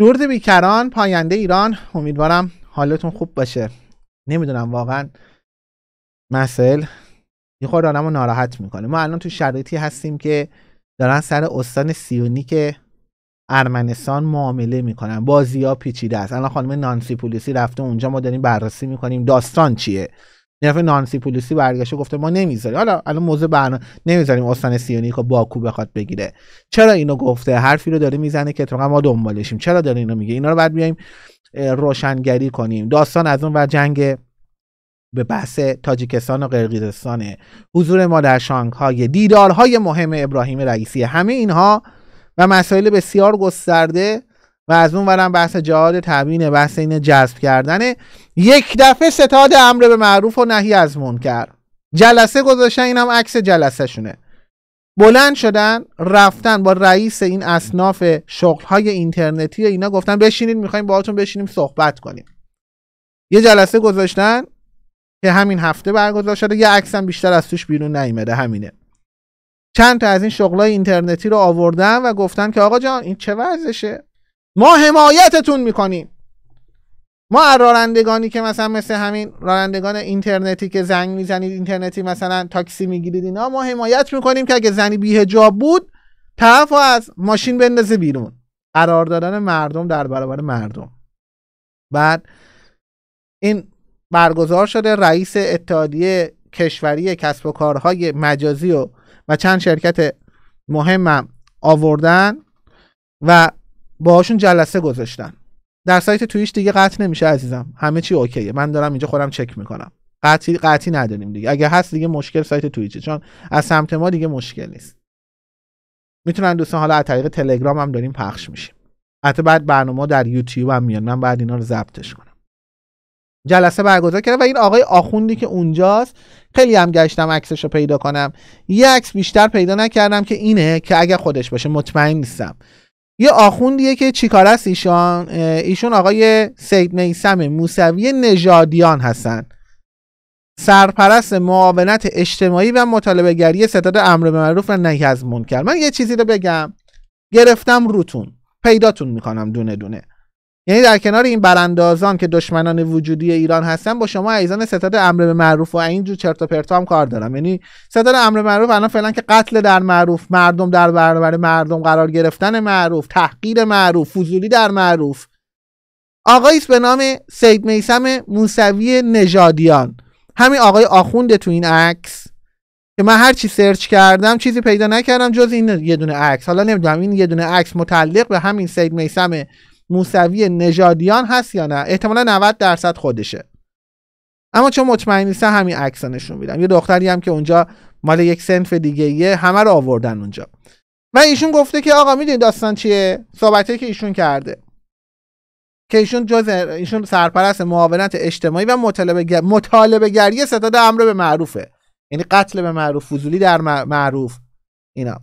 درد بیکران پاینده ایران امیدوارم حالتون خوب باشه نمیدونم واقعا مسئل یه آدم ناراحت میکنه ما الان تو شرایطی هستیم که دارن سر استان سیونی که ارمنستان معامله میکنن بازی ها پیچیده است الان خانم نانسی پولیسی رفته اونجا ما داریم بررسی میکنیم داستان چیه نانسی پولوسی برگشته گفته ما نمیذاریم حالا الان موضوع برنامه نمیذاریم استان سیونیک باکو بخواد بگیره چرا اینو گفته حرفی رو داره میزنه که اتفاقا ما دنبالشیم چرا داره اینو میگه اینا رو بعد بیایم روشنگری کنیم داستان از اون و جنگ به بحث تاجیکستان و قرقیزستان حضور ما در شانگهای دیدارهای مهم ابراهیم رئیسی همه اینها و مسائل بسیار گسترده و از اون برم بحث جهاد تبیین بحث این جذب کردنه یک دفعه ستاد امر به معروف و نهی از کرد جلسه گذاشتن هم عکس جلسه شونه بلند شدن رفتن با رئیس این اصناف های اینترنتی اینا گفتن بشینید میخوایم باهاتون بشینیم صحبت کنیم یه جلسه گذاشتن که همین هفته برگزار شده یه عکس بیشتر از توش بیرون نیامده همینه چند تا از این شغلای اینترنتی رو آوردن و گفتن که آقا جان این چه ورزشه ما حمایتتون میکنیم ما از رانندگانی که مثلا مثل همین رانندگان اینترنتی که زنگ میزنید اینترنتی مثلا تاکسی میگیرید اینا ما حمایت میکنیم که اگه زنی بیهجاب بود طرف از ماشین بندازه بیرون قرار دادن مردم در برابر مردم بعد این برگزار شده رئیس اتحادیه کشوری کسب و کارهای مجازی و و چند شرکت مهمم آوردن و باهاشون جلسه گذاشتم در سایت تویش دیگه قطع نمیشه عزیزم همه چی اوکیه من دارم اینجا خودم چک میکنم قطعی قطعی نداریم دیگه اگه هست دیگه مشکل سایت تویچه چون از سمت ما دیگه مشکل نیست میتونن دوستان حالا از طریق تلگرام هم داریم پخش میشیم حتی بعد برنامه در یوتیوب هم میان من بعد اینا رو ضبطش کنم جلسه برگزار کرده و این آقای آخوندی که اونجاست خیلی هم گشتم عکسش رو پیدا کنم یه عکس بیشتر پیدا نکردم که اینه که اگر خودش باشه مطمئن نیستم یه آخوندیه که چیکار است ایشان ایشون آقای سید میسم موسوی نژادیان هستن سرپرست معاونت اجتماعی و گری ستاد امر به معروف و نهی از منکر من یه چیزی رو بگم گرفتم روتون پیداتون میکنم دونه دونه یعنی در کنار این براندازان که دشمنان وجودی ایران هستن با شما عیزان ستاد امر به معروف و اینجور چرت و پرتا هم کار دارم یعنی ستاد امر معروف الان فعلا که قتل در معروف مردم در برابر مردم قرار گرفتن معروف تحقیر معروف فضولی در معروف آقایی به نام سید میسم موسوی نژادیان همین آقای آخونده تو این عکس که من هر چی سرچ کردم چیزی پیدا نکردم جز این یه دونه عکس حالا نمیدونم این یه دونه عکس متعلق به همین سید میسم موسوی نژادیان هست یا نه احتمالا 90 درصد خودشه اما چون مطمئن نیستم همین عکس نشون میدم یه دختری هم که اونجا مال یک سنف دیگه یه همه رو آوردن اونجا و ایشون گفته که آقا میدونی داستان چیه صحبته که ایشون کرده که ایشون جز ایشون سرپرست معاونت اجتماعی و مطالبه مطالبه گری ستاد امر به معروفه یعنی قتل به معروف فضولی در معروف اینا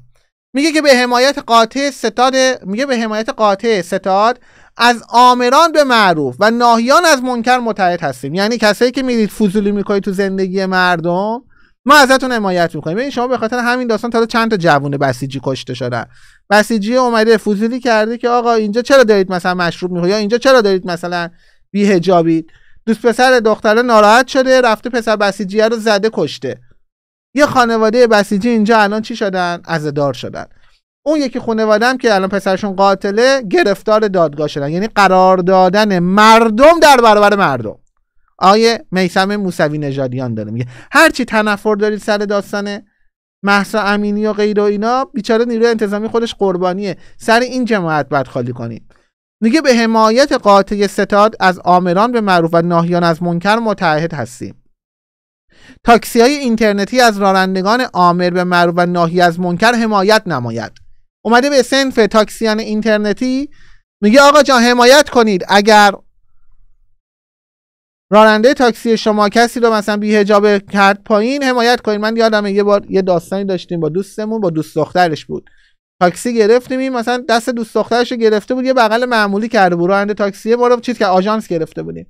میگه که به حمایت قاطع ستاد میگه به حمایت قاطع ستاد از آمران به معروف و ناهیان از منکر متحد هستیم یعنی کسایی که میرید فضولی میکنید تو زندگی مردم ما ازتون حمایت میکنیم ببین شما به خاطر همین داستان تا چند تا جوون بسیجی کشته شدن بسیجی اومده فضولی کرده که آقا اینجا چرا دارید مثلا مشروب میخورید یا اینجا چرا دارید مثلا بیهجابید دوست پسر دختره ناراحت شده رفته پسر بسیجی رو زده کشته یه خانواده بسیجی اینجا الان چی شدن ازدار شدن اون یکی خانواده هم که الان پسرشون قاتله گرفتار دادگاه شدن یعنی قرار دادن مردم در برابر مردم آیه میسم موسوی نژادیان داره میگه هرچی تنفر دارید سر داستان محسا امینی و غیر و اینا بیچاره نیروی انتظامی خودش قربانیه سر این جماعت باید خالی کنید میگه به حمایت قاتل ستاد از آمران به معروف و ناهیان از منکر متعهد هستیم تاکسی های اینترنتی از رانندگان آمر به معروف و ناهی از منکر حمایت نماید اومده به سنف تاکسیان اینترنتی میگه آقا جان حمایت کنید اگر راننده تاکسی شما کسی رو مثلا بی حجاب کرد پایین حمایت کنید من یادم یه بار یه داستانی داشتیم با دوستمون با دوست دخترش بود تاکسی گرفتیم این مثلا دست دوست دخترش رو گرفته بود یه بغل معمولی کرده بود راننده تاکسی ما چیز که آژانس گرفته بودیم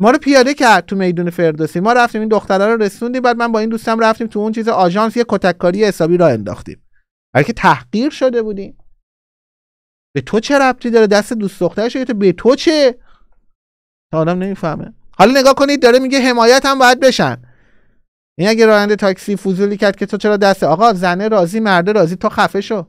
ما رو پیاده کرد تو میدون فردوسی ما رفتیم این دختره رو رسوندیم بعد من با این دوستم رفتیم تو اون چیز آژانس یه کتککاری حسابی را انداختیم بلکه تحقیر شده بودیم به تو چه ربطی داره دست دوست دخترش تو به تو چه تا آدم نمیفهمه حالا نگاه کنید داره میگه حمایت هم باید بشن این اگه راننده تاکسی فضولی کرد که تو چرا دست آقا زنه راضی مرد راضی تو خفه شو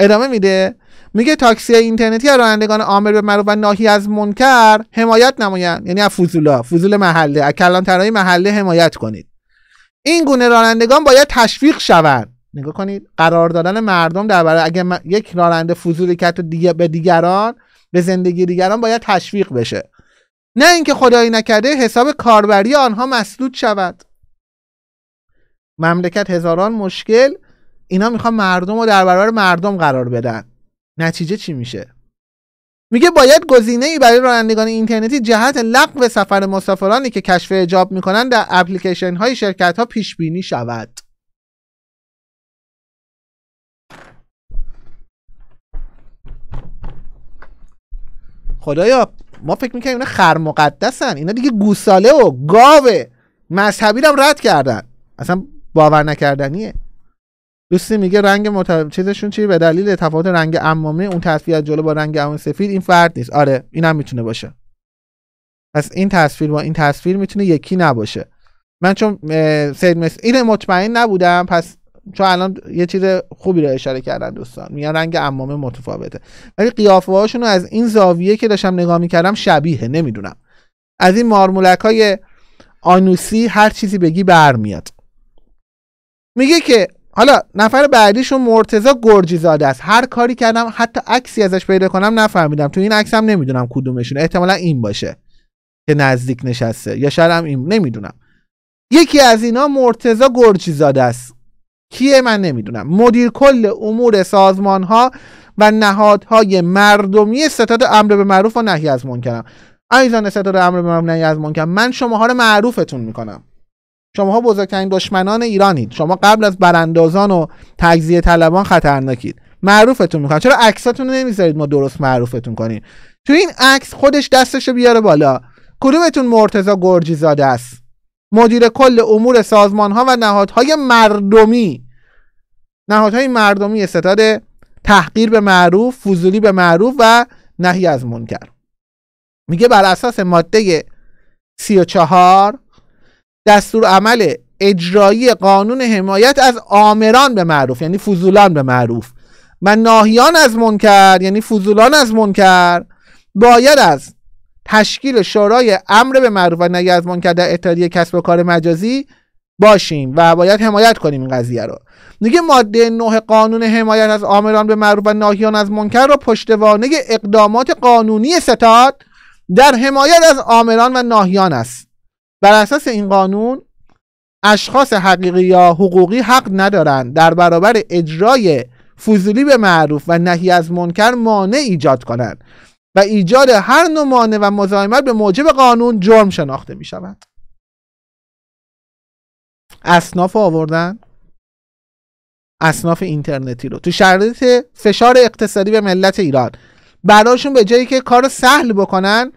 ادامه میده میگه تاکسی اینترنتی از رانندگان آمر به معروف و ناهی از منکر حمایت نمایند یعنی از فضولا فضول محله از کلانترهای محله حمایت کنید این گونه رانندگان باید تشویق شوند نگاه کنید قرار دادن مردم در برای اگر یک راننده فضولی کرد دیگه به دیگران به زندگی دیگران باید تشویق بشه نه اینکه خدایی نکرده حساب کاربری آنها مسدود شود مملکت هزاران مشکل اینا میخوان مردم رو در برابر مردم قرار بدن نتیجه چی میشه میگه باید گزینه ای برای رانندگان اینترنتی جهت لغو سفر مسافرانی که کشف اجاب میکنن در اپلیکیشن های شرکت ها پیش بینی شود خدایا ما فکر میکنیم اینا خر مقدسن اینا دیگه گوساله و گاوه مذهبی رو رد کردن اصلا باور نکردنیه دوستی میگه رنگ مت... چیزشون چیه؟ به دلیل تفاوت رنگ عمامه اون تصویر از جلو با رنگ عمامه سفید این فرد نیست آره اینم میتونه باشه پس این تصویر با این تصویر میتونه یکی نباشه من چون سید این مطمئن نبودم پس چون الان یه چیز خوبی رو اشاره کردن دوستان میگن رنگ عمامه متفاوته ولی قیافه هاشون از این زاویه که داشتم نگاه میکردم شبیه نمیدونم از این مارمولک های آنوسی هر چیزی بگی برمیاد میگه که حالا نفر بعدیشون مرتزا گرجی زاده است هر کاری کردم حتی عکسی ازش پیدا کنم نفهمیدم تو این هم نمیدونم کدومشون احتمالا این باشه که نزدیک نشسته یا شاید هم این نمیدونم یکی از اینا مرتزا گرجی زاده است کیه من نمیدونم مدیر کل امور سازمان ها و نهادهای مردمی ستاد امر به معروف و نهی از منکرم ایزان ستاد امر به معروف نهی از منکر من شماها رو معروفتون میکنم شماها بزرگترین دشمنان ایرانید شما قبل از براندازان و تجزیه طلبان خطرناکید معروفتون میکنم چرا عکساتون نمیذارید ما درست معروفتون کنیم تو این عکس خودش دستشو بیاره بالا کدومتون مرتزا گرجی زاده است مدیر کل امور سازمان ها و نهادهای مردمی نهادهای مردمی ستاد تحقیر به معروف فضولی به معروف و نهی از منکر میگه بر اساس ماده 34 دستور عمل اجرایی قانون حمایت از آمران به معروف یعنی فضولان به معروف و ناهیان از منکر یعنی فضولان از منکر باید از تشکیل شورای امر به معروف و نهی از منکر در اتحادیه کسب و کار مجازی باشیم و باید حمایت کنیم این قضیه رو دیگه ماده نه قانون حمایت از آمران به معروف و ناهیان از منکر را پشتوانه اقدامات قانونی ستاد در حمایت از آمران و ناهیان است بر اساس این قانون اشخاص حقیقی یا حقوقی حق ندارند در برابر اجرای فضولی به معروف و نهی از منکر مانع ایجاد کنند و ایجاد هر نوع مانع و مزاحمت به موجب قانون جرم شناخته می شود اصناف آوردن اصناف اینترنتی رو تو شرایط فشار اقتصادی به ملت ایران براشون به جایی که کار سهل بکنن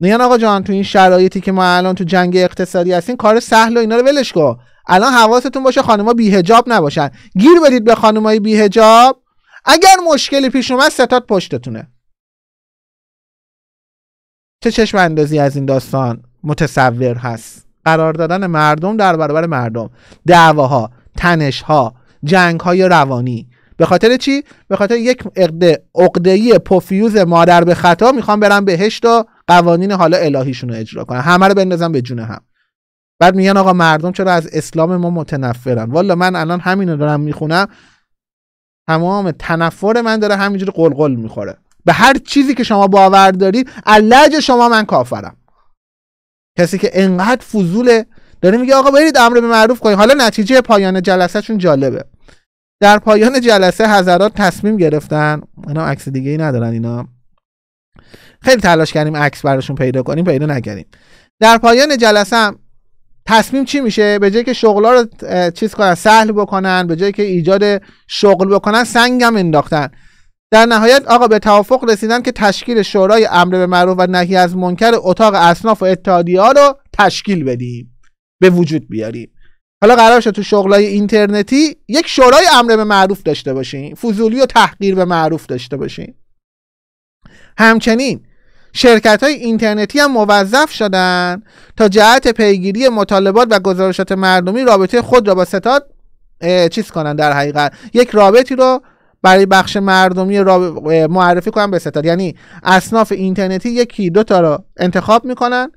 میگن آقا جان تو این شرایطی که ما الان تو جنگ اقتصادی هستیم کار سهل و اینا رو ولش کن الان حواستون باشه خانم‌ها بیهجاب نباشن گیر بدید به خانم‌های بیهجاب اگر مشکلی پیش اومد ستاد پشتتونه چه چشم اندازی از این داستان متصور هست قرار دادن مردم در برابر مردم دعواها تنشها جنگهای روانی به خاطر چی به خاطر یک عقده عقده‌ای پوفیوز مادر به خطا میخوام برم بهشت و قوانین حالا الهیشون رو اجرا کنن همه رو بندازن به جون هم بعد میگن آقا مردم چرا از اسلام ما متنفرن والا من الان همین رو دارم میخونم تمام تنفر من داره همینجوری قلقل میخوره به هر چیزی که شما باور دارید علج شما من کافرم کسی که انقدر فضوله داره میگه آقا برید امر به معروف کنید حالا نتیجه پایان جلسه جلسهشون جالبه در پایان جلسه حضرات تصمیم گرفتن اینا عکس دیگه ای ندارن اینا خیلی تلاش کردیم عکس براشون پیدا کنیم پیدا نکردیم در پایان جلسه تصمیم چی میشه به جای که شغلا رو چیز کنن سهل بکنن به جای که ایجاد شغل بکنن سنگم انداختن در نهایت آقا به توافق رسیدن که تشکیل شورای امر به معروف و نهی از منکر اتاق اصناف و اتحادیه ها رو تشکیل بدیم به وجود بیاریم حالا قرار شد تو شغلای اینترنتی یک شورای امر به معروف داشته باشیم فضولی و تحقیر به معروف داشته باشیم همچنین شرکت های اینترنتی هم موظف شدن تا جهت پیگیری مطالبات و گزارشات مردمی رابطه خود را با ستاد چیز کنن در حقیقت یک رابطی رو برای بخش مردمی راب... معرفی کنن به ستاد یعنی اصناف اینترنتی یکی دو تا رو انتخاب میکنن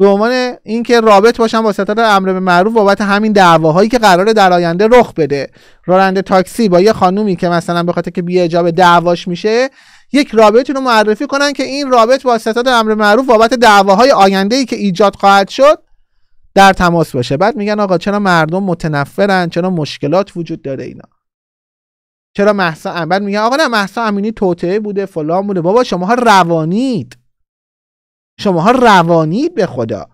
به عنوان اینکه رابط باشن با ستاد امر به معروف بابت همین دعواهایی که قراره در آینده رخ بده راننده تاکسی با یه خانومی که مثلا به خاطر که بی دعواش میشه یک رابطی رو معرفی کنن که این رابط با ستاد امر معروف بابت دعواهای آینده ای که ایجاد خواهد شد در تماس باشه بعد میگن آقا چرا مردم متنفرن چرا مشکلات وجود داره اینا چرا محسا بعد میگن آقا نه محسا امینی توطعه بوده فلان بوده بابا شماها روانید شماها روانید به خدا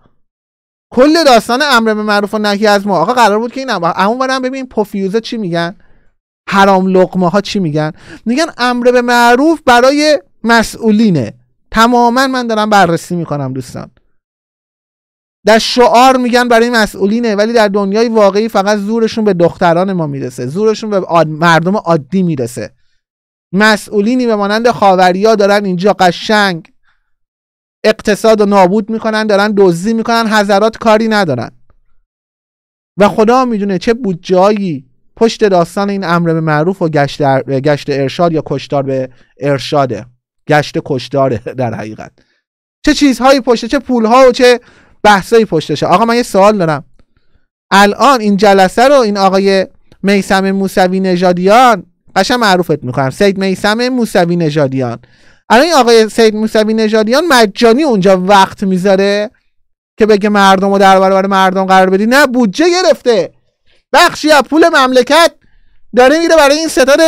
کل داستان امر به معروف و نهی از ما آقا قرار بود که این اما برم ببین پوفیوزه چی میگن حرام لقمه ها چی میگن میگن امر به معروف برای مسئولینه تماما من دارم بررسی میکنم دوستان در شعار میگن برای مسئولینه ولی در دنیای واقعی فقط زورشون به دختران ما میرسه زورشون به مردم عادی میرسه مسئولینی به مانند خاوریا دارن اینجا قشنگ اقتصاد و نابود میکنن دارن دزدی میکنن حضرات کاری ندارن و خدا میدونه چه بودجایی پشت داستان این امر به معروف و گشت, گشت ارشاد یا کشدار به ارشاده گشت کشتاره در حقیقت چه چیزهایی پشت، چه پولها و چه بحثایی پشتشه آقا من یه سوال دارم الان این جلسه رو این آقای میسم موسوی نژادیان قشن معروفت میکنم سید میسم موسوی نژادیان الان این آقای سید موسوی نژادیان مجانی اونجا وقت میذاره که بگه مردم رو در برابر مردم قرار بدی نه بودجه گرفته بخشی از پول مملکت داره میره برای این ستاد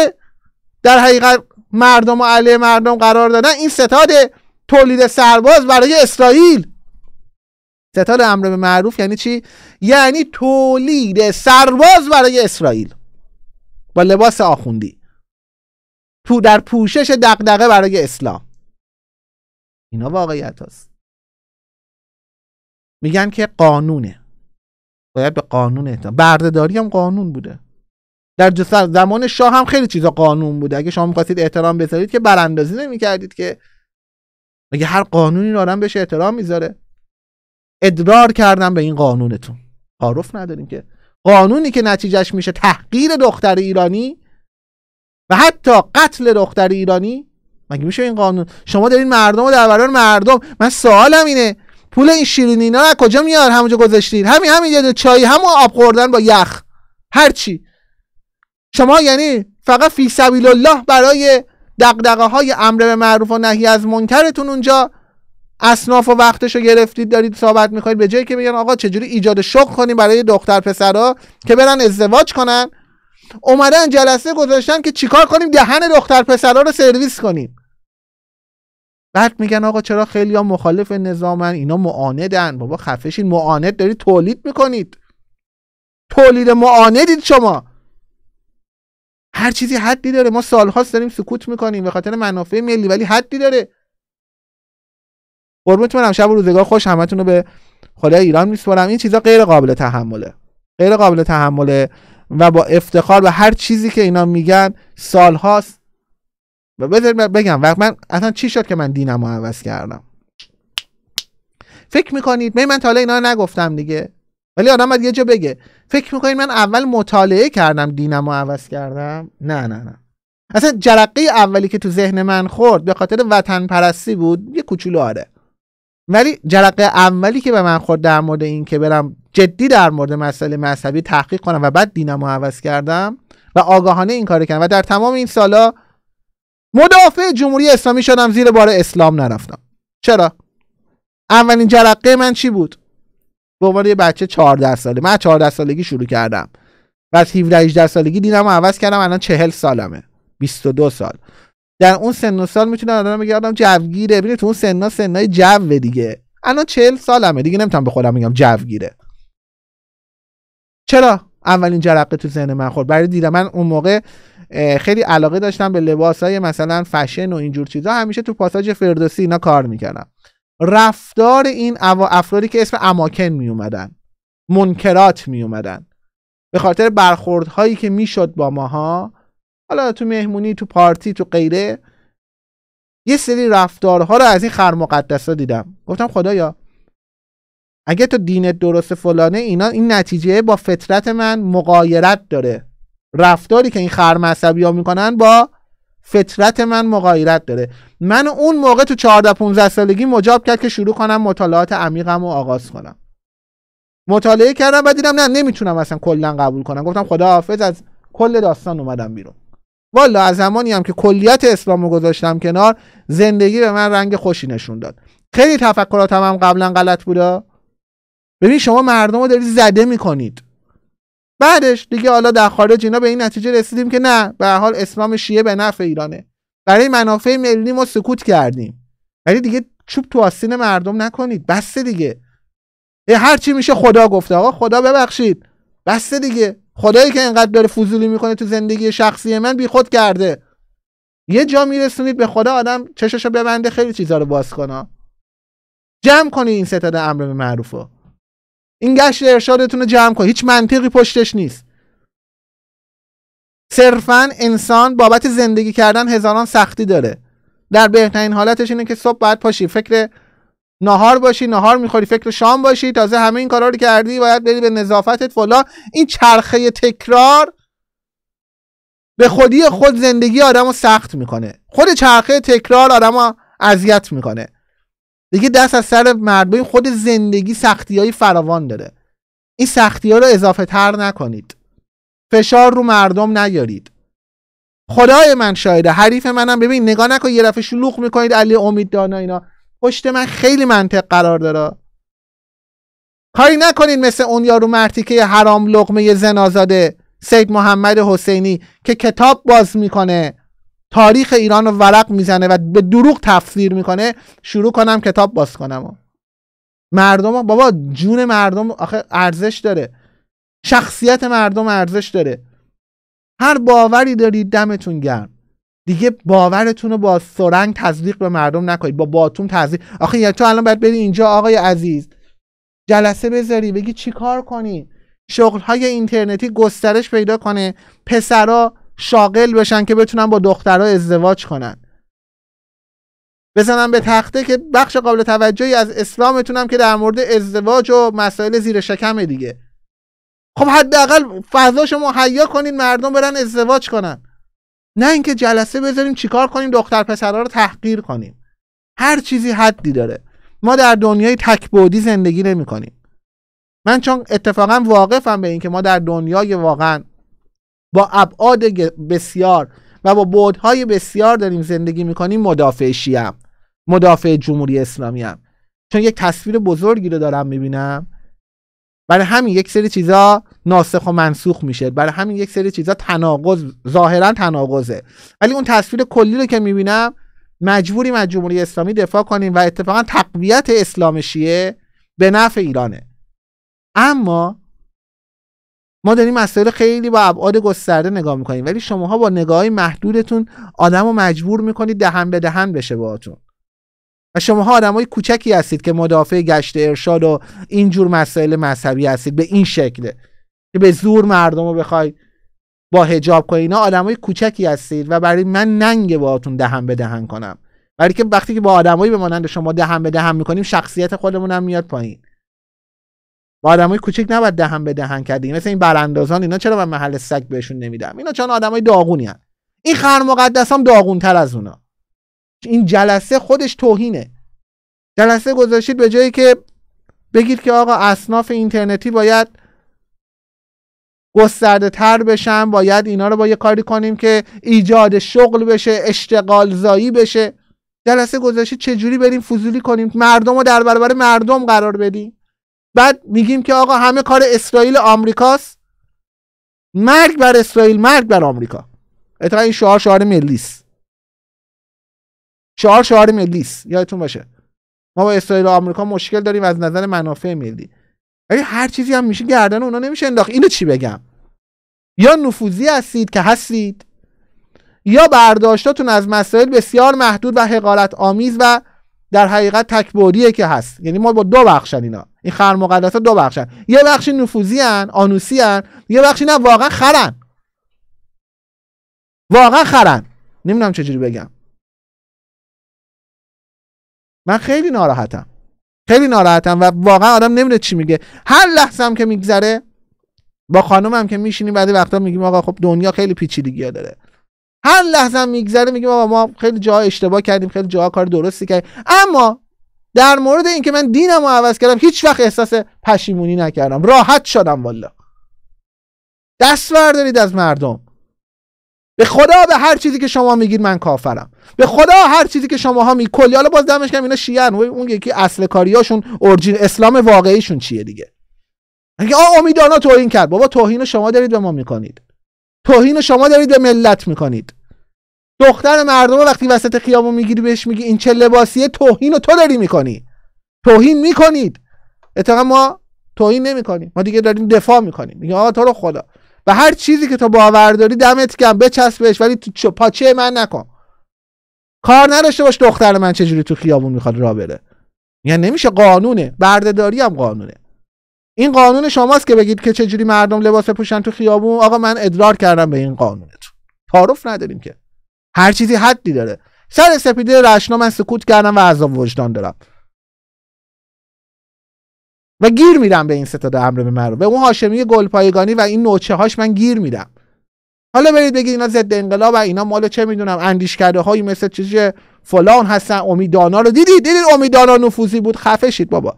در حقیقت مردم و علیه مردم قرار دادن این ستاد تولید سرباز برای اسرائیل ستاد امر به معروف یعنی چی یعنی تولید سرباز برای اسرائیل با لباس آخوندی تو در پوشش دقدقه برای اسلام اینا واقعیت هست میگن که قانونه باید به قانون احترام بردهداری هم قانون بوده در زمان شاه هم خیلی چیزا قانون بوده اگه شما میخواستید احترام بذارید که براندازی نمیکردید که مگه هر قانونی رو آدم بهش احترام میذاره ادرار کردن به این قانونتون تعارف نداریم که قانونی که نتیجهش میشه تحقیر دختر ایرانی و حتی قتل دختر ایرانی مگه میشه این قانون شما دارین مردم و در مردم من سوالم اینه پول این شیرینی نه کجا میار همونجا گذاشتین همین همین یه چای همون آب خوردن با یخ هر چی شما یعنی فقط فی سبیل الله برای دقدقه های امر به معروف و نهی از منکرتون اونجا اصناف و وقتش رو گرفتید دارید صحبت میکنید به جایی که میگن آقا چجوری ایجاد شغل کنیم برای دختر پسرها که برن ازدواج کنن اومدن جلسه گذاشتن که چیکار کنیم دهن دختر پسرا رو سرویس کنیم بعد میگن آقا چرا خیلی ها مخالف نظامن اینا معاندن بابا خفشین معاند دارید تولید میکنید تولید معاندید شما هر چیزی حدی داره ما سالهاست داریم سکوت میکنیم به خاطر منافع ملی ولی حدی داره قربونت برم شب و روزگار خوش همتون رو به خدای ایران میسپارم این چیزا غیر قابل تحمله غیر قابل تحمله و با افتخار و هر چیزی که اینا میگن سالهاست و بذار بگم وقت من اصلا چی شد که من دینم رو عوض کردم فکر میکنید می من تا حالا اینا نگفتم دیگه ولی آدم باید یه جا بگه فکر میکنید من اول مطالعه کردم دینم رو عوض کردم نه نه نه اصلا جرقه اولی که تو ذهن من خورد به خاطر وطن پرستی بود یه کوچولو آره ولی جرقه اولی که به من خورد در مورد این که برم جدی در مورد مسئله مذهبی تحقیق کنم و بعد دینم رو عوض کردم و آگاهانه این کار کردم و در تمام این سالا مدافع جمهوری اسلامی شدم زیر بار اسلام نرفتم چرا اولین جرقه من چی بود به عنوان یه بچه 14 ساله من 14 سالگی شروع کردم و از 17 18 سالگی دینمو و عوض کردم الان 40 سالمه 22 سال در اون سن و سال میتونم الان میگردم آدم جوگیره ببین تو اون سنا سنای جو دیگه الان 40 سالمه دیگه نمیتونم به خودم میگم جوگیره چرا اولین جرقه تو ذهن من خورد برای دیدم من اون موقع خیلی علاقه داشتم به لباس های مثلا فشن و اینجور چیزها همیشه تو پاساج فردوسی اینا کار میکردم رفتار این افرادی که اسم اماکن میومدن منکرات میومدن به خاطر هایی که میشد با ماها حالا تو مهمونی تو پارتی تو غیره یه سری رفتارها رو از این ها دیدم گفتم خدایا اگه تو دینت درست فلانه اینا این نتیجه با فطرت من مقایرت داره رفتاری که این خر مذهبی ها میکنن با فطرت من مغایرت داره من اون موقع تو 14 15 سالگی مجاب کرد که شروع کنم مطالعات عمیقم رو آغاز کنم مطالعه کردم و دیدم نه نمیتونم اصلا کلا قبول کنم گفتم خدا از کل داستان اومدم بیرون والا از زمانی هم که کلیت اسلام رو گذاشتم کنار زندگی به من رنگ خوشی نشون داد خیلی تفکراتم هم قبلا غلط بوده ببین شما مردم رو دارید زده میکنید بعدش دیگه حالا در خارج اینا به این نتیجه رسیدیم که نه به حال اسلام شیعه به نفع ایرانه برای منافع ملی ما سکوت کردیم ولی دیگه چوب تو آستین مردم نکنید بس دیگه هر چی میشه خدا گفته آقا خدا ببخشید بس دیگه خدایی که انقدر داره فضولی میکنه تو زندگی شخصی من بیخود کرده یه جا میرسونید به خدا آدم چششو ببنده خیلی چیزا رو باز کنه جمع کنی این ستاد امر به معروفو این گشت ارشادتون رو جمع کن هیچ منطقی پشتش نیست صرفا انسان بابت زندگی کردن هزاران سختی داره در بهترین حالتش اینه که صبح باید پاشی فکر ناهار باشی ناهار میخوری فکر شام باشی تازه همه این کارا رو کردی باید بری به نظافتت فلا این چرخه تکرار به خودی خود زندگی آدم رو سخت میکنه خود چرخه تکرار آدم رو اذیت میکنه دیگه دست از سر مردم خود زندگی سختی های فراوان داره این سختی ها رو اضافه تر نکنید فشار رو مردم نیارید خدای من شایده حریف منم ببین نگاه نکن یه دفعه شلوغ میکنید علی امید دانا اینا پشت من خیلی منطق قرار داره کاری نکنید مثل اون یارو مرتیکه حرام لقمه زنازاده سید محمد حسینی که کتاب باز میکنه تاریخ ایران رو ورق میزنه و به دروغ تفسیر میکنه شروع کنم کتاب باز کنم و. مردم ها بابا جون مردم آخه ارزش داره شخصیت مردم ارزش داره هر باوری دارید دمتون گرم دیگه باورتون رو با سرنگ تزریق به مردم نکنید با باتون تزریق آخه یا یعنی تو الان باید بری اینجا آقای عزیز جلسه بذاری بگی چیکار کنی شغل های اینترنتی گسترش پیدا کنه پسرا شاغل بشن که بتونن با دخترها ازدواج کنن بزنن به تخته که بخش قابل توجهی از اسلامتونم که در مورد ازدواج و مسائل زیر شکمه دیگه خب حداقل فضاشو مهیا کنین مردم برن ازدواج کنن نه اینکه جلسه بذاریم چیکار کنیم دختر پسرها رو تحقیر کنیم هر چیزی حدی داره ما در دنیای تکبودی زندگی نمی کنیم من چون اتفاقا واقفم به اینکه ما در دنیای واقعا با ابعاد بسیار و با بودهای بسیار داریم زندگی میکنیم مدافع شیعم مدافع جمهوری اسلامی چون یک تصویر بزرگی رو دارم میبینم برای همین یک سری چیزا ناسخ و منسوخ میشه برای همین یک سری چیزا تناقض ظاهرا تناقضه ولی اون تصویر کلی رو که میبینم مجبوریم از جمهوری اسلامی دفاع کنیم و اتفاقا تقویت اسلام شیعه به نفع ایرانه اما ما داریم مسائل خیلی با ابعاد گسترده نگاه میکنیم ولی شماها با نگاه محدودتون آدم رو مجبور میکنید دهن به دهن بشه باهاتون و شماها آدمای کوچکی هستید که مدافع گشت ارشاد و اینجور مسائل مذهبی هستید به این شکله که به زور مردم رو بخواید با هجاب کنید اینا آدمای کوچکی هستید و برای من ننگ باهاتون دهن به دهن کنم برای که وقتی که با آدمایی به مانند شما دهن به دهن میکنیم شخصیت خودمون میاد پایین آدمای کوچک نباید دهن به دهن کردی مثل این براندازان اینا چرا من محل سگ بهشون نمیدم اینا چون آدمای داغونی هن. این خر مقدس هم داغون تر از اونا این جلسه خودش توهینه جلسه گذاشتید به جایی که بگید که آقا اصناف اینترنتی باید گسترده تر بشن باید اینا رو با یه کاری کنیم که ایجاد شغل بشه اشتغال زایی بشه جلسه گذاشتید چجوری بریم فضولی کنیم مردم رو در برابر مردم قرار بدیم بعد میگیم که آقا همه کار اسرائیل آمریکاست مرگ بر اسرائیل مرگ بر آمریکا اتفاقا این شعار شعار ملیست شعار شعار ملیست یادتون باشه ما با اسرائیل و آمریکا مشکل داریم از نظر منافع ملی ولی هر چیزی هم میشه گردن اونا نمیشه انداخت اینو چی بگم یا نفوذی هستید که هستید یا برداشتاتون از مسائل بسیار محدود و حقارت آمیز و در حقیقت تکبریه که هست یعنی ما با دو بخشن اینا این خر ها دو بخشن یه بخشی نفوذی ان آنوسی هن. یه بخشی نه واقعا خرن واقعا خرن نمیدونم چجوری بگم من خیلی ناراحتم خیلی ناراحتم و واقعا آدم نمیدونه چی میگه هر لحظه هم که میگذره با خانومم که میشینیم بعدی وقتا میگیم آقا خب دنیا خیلی پیچیدگی داره هر لحظه میگذره میگیم بابا ما خیلی جاها اشتباه کردیم خیلی جاها کار درستی کردیم اما در مورد اینکه من دینم رو عوض کردم هیچ وقت احساس پشیمونی نکردم راحت شدم والا دست بردارید از مردم به خدا به هر چیزی که شما میگید من کافرم به خدا هر چیزی که شماها کلی حالا باز دمش کردم اینا شیعن و اون یکی اصل کاریاشون اورجین اسلام واقعیشون چیه دیگه اگه آ امیدانا توهین کرد بابا توهین شما دارید به ما میکنید توهین شما دارید به ملت میکنید دختر مردم وقتی وسط خیابون میگیری بهش میگی این چه لباسیه توهین رو تو داری میکنی توهین میکنید اتفاقا ما توهین نمیکنیم ما دیگه داریم دفاع میکنیم میگه آقا تو رو خدا و هر چیزی که تو باور داری دمت گم بهش ولی تو پاچه من نکن کار نداشته باش دختر من چجوری تو خیابون میخواد را بره یعنی نمیشه قانونه بردهداری هم قانونه این قانون شماست که بگید که چجوری مردم لباس پوشن تو خیابون آقا من ادرار کردم به این قانونتون تعارف نداریم که هر چیزی حدی داره سر سپیده رشنا من سکوت کردم و عذاب وجدان دارم و گیر میرم به این ستاد امر به مرو به اون هاشمی گلپایگانی و این نوچه هاش من گیر میرم حالا برید بگید اینا ضد انقلاب و اینا مال چه میدونم اندیش کرده هایی مثل چیزی فلان هستن امیدانا رو دیدید دیدید امیدانا نفوذی بود خفه بابا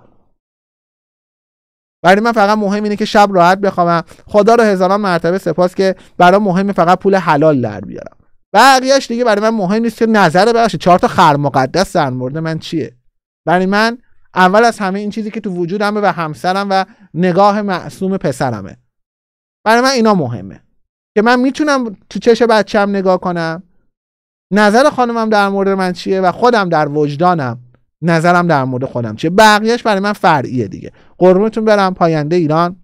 برای من فقط مهم اینه که شب راحت بخوابم خدا رو هزاران مرتبه سپاس که برای مهم فقط پول حلال در بیارم بقیهش دیگه برای من مهم نیست که نظر بخش چهار تا خر مقدس در مورد من چیه برای من اول از همه این چیزی که تو وجودم و همسرم و نگاه معصوم پسرمه برای من اینا مهمه که من میتونم تو چش بچم نگاه کنم نظر خانمم در مورد من چیه و خودم در وجدانم نظرم در مورد خودم چیه بقیهش برای من فرعیه دیگه قربونتون برم پاینده ایران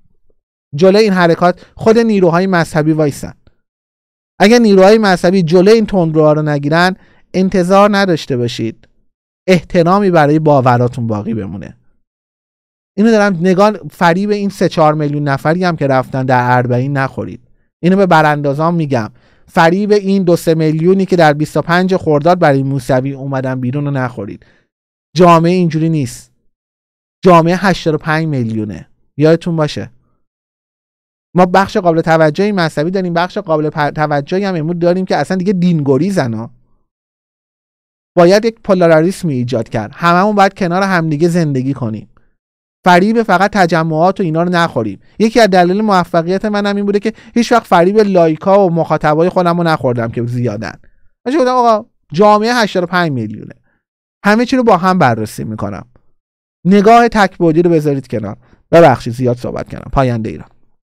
جلوی این حرکات خود نیروهای مذهبی وایسن اگر نیروهای مذهبی جلوی این تندروها رو نگیرن انتظار نداشته باشید احترامی برای باوراتون باقی بمونه اینو دارم نگاه فریب این سه چهار میلیون نفری هم که رفتن در اربعین نخورید اینو به براندازان میگم فریب این دو سه میلیونی که در 25 خرداد برای موسوی اومدن بیرون رو نخورید جامعه اینجوری نیست جامعه 85 میلیونه یادتون باشه ما بخش قابل توجهی مذهبی داریم بخش قابل توجهی هم امروز داریم که اصلا دیگه دینگوری زنا باید یک پولاریسم ایجاد کرد هممون باید کنار همدیگه زندگی کنیم فریب فقط تجمعات و اینا رو نخوریم یکی از دلایل موفقیت من هم این بوده که هیچ وقت فریب لایکا و مخاطبای خودم رو نخوردم که زیادن من آقا جامعه 85 میلیونه همه چی رو با هم بررسی میکنم نگاه تکبودی رو بذارید کنار ببخشید زیاد صحبت کنم. پاینده ایران